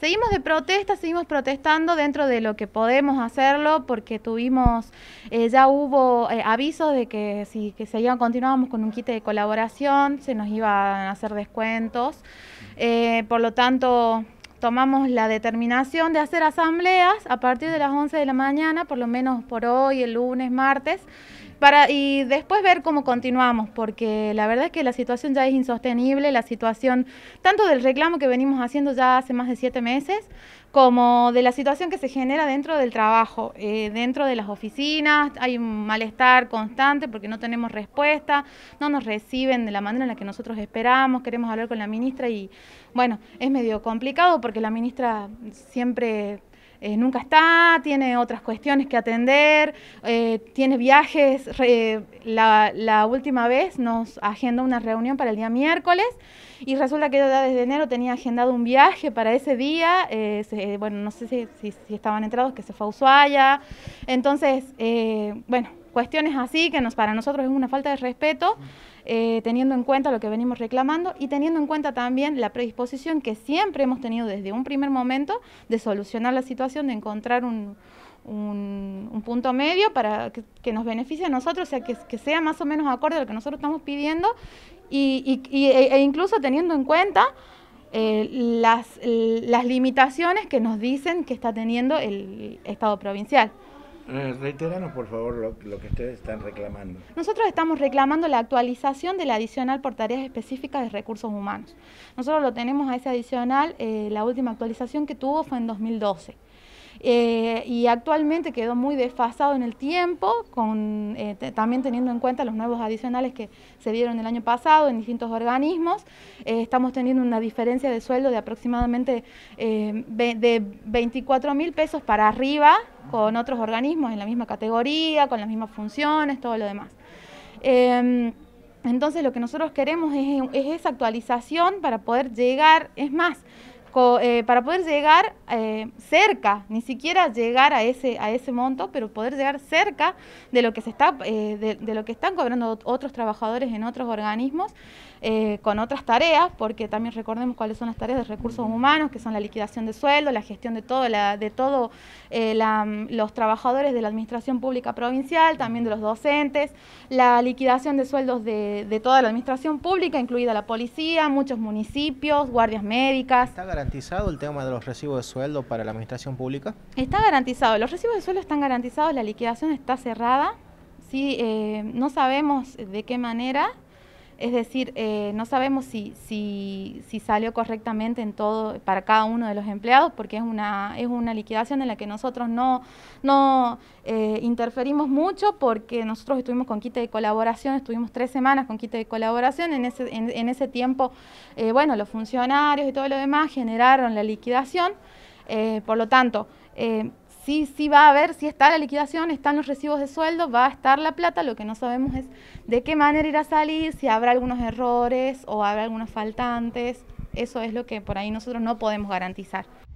Seguimos de protesta, seguimos protestando dentro de lo que podemos hacerlo, porque tuvimos, eh, ya hubo eh, avisos de que si que continuábamos con un kit de colaboración, se nos iban a hacer descuentos. Eh, por lo tanto, tomamos la determinación de hacer asambleas a partir de las 11 de la mañana, por lo menos por hoy, el lunes, martes, y después ver cómo continuamos, porque la verdad es que la situación ya es insostenible, la situación tanto del reclamo que venimos haciendo ya hace más de siete meses, como de la situación que se genera dentro del trabajo, eh, dentro de las oficinas, hay un malestar constante porque no tenemos respuesta, no nos reciben de la manera en la que nosotros esperamos, queremos hablar con la ministra y bueno, es medio complicado porque la ministra siempre eh, nunca está, tiene otras cuestiones que atender, eh, tiene viajes. la, última vez nos agenda una reunión para el día miércoles y resulta que desde enero tenía agendado un viaje para ese día. Eh, bueno, no sé si, si, estaban entrados, que se fue a Ushuaia. Entonces, bueno cuestiones así que para nosotros es una falta de respeto, eh, teniendo en cuenta lo que venimos reclamando y teniendo en cuenta también la predisposición que siempre hemos tenido desde un primer momento de solucionar la situación, de encontrar un, punto medio para que, nos beneficie a nosotros, o sea, que, sea más o menos acorde a lo que nosotros estamos pidiendo y, e, e, incluso teniendo en cuenta... Eh, las limitaciones que nos dicen que está teniendo el Estado provincial. Eh, reiteranos, por favor, lo, que ustedes están reclamando. Nosotros estamos reclamando la actualización del adicional por tareas específicas de recursos humanos. Nosotros lo tenemos a ese adicional, eh, la última actualización que tuvo fue en 2012. Eh, y actualmente quedó muy desfasado en el tiempo, eh, también teniendo en cuenta los nuevos adicionales que se dieron el año pasado en distintos organismos. Eh, estamos teniendo una diferencia de sueldo de aproximadamente de 24 mil pesos para arriba con otros organismos en la misma categoría, con las mismas funciones, todo lo demás. Em, entonces lo que nosotros queremos es esa actualización para poder llegar, es más, eh, para poder llegar eh, cerca, ni siquiera llegar a ese, a ese monto, pero poder llegar cerca de lo que se está, eh, de, lo que están cobrando otros trabajadores en otros organismos con otras tareas, porque también recordemos cuáles son las tareas de recursos humanos, que son la liquidación de sueldos, la gestión de todo, de los trabajadores de la administración pública provincial, también de los docentes, la liquidación de sueldos de, toda la administración pública, incluida la policía, muchos municipios, guardias médicas. ¿Está garantizado el tema de los recibos de sueldo para la administración pública? Está garantizado, los recibos de sueldo están garantizados, la liquidación está cerrada, sí, eh, no sabemos de qué manera es decir, eh, no sabemos si, salió correctamente en todo, para cada uno de los empleados, porque es una, liquidación en la que nosotros no, eh, interferimos mucho, porque nosotros estuvimos con quite de colaboración, estuvimos tres semanas con quite de colaboración, en ese, tiempo, eh, bueno, los funcionarios y todo lo demás generaron la liquidación, por lo tanto, sí, sí va a haber, sí está la liquidación, están los recibos de sueldo, va a estar la plata, lo que no sabemos es de qué manera irá a salir, si habrá algunos errores o habrá algunos faltantes, eso es lo que por ahí nosotros no podemos garantizar.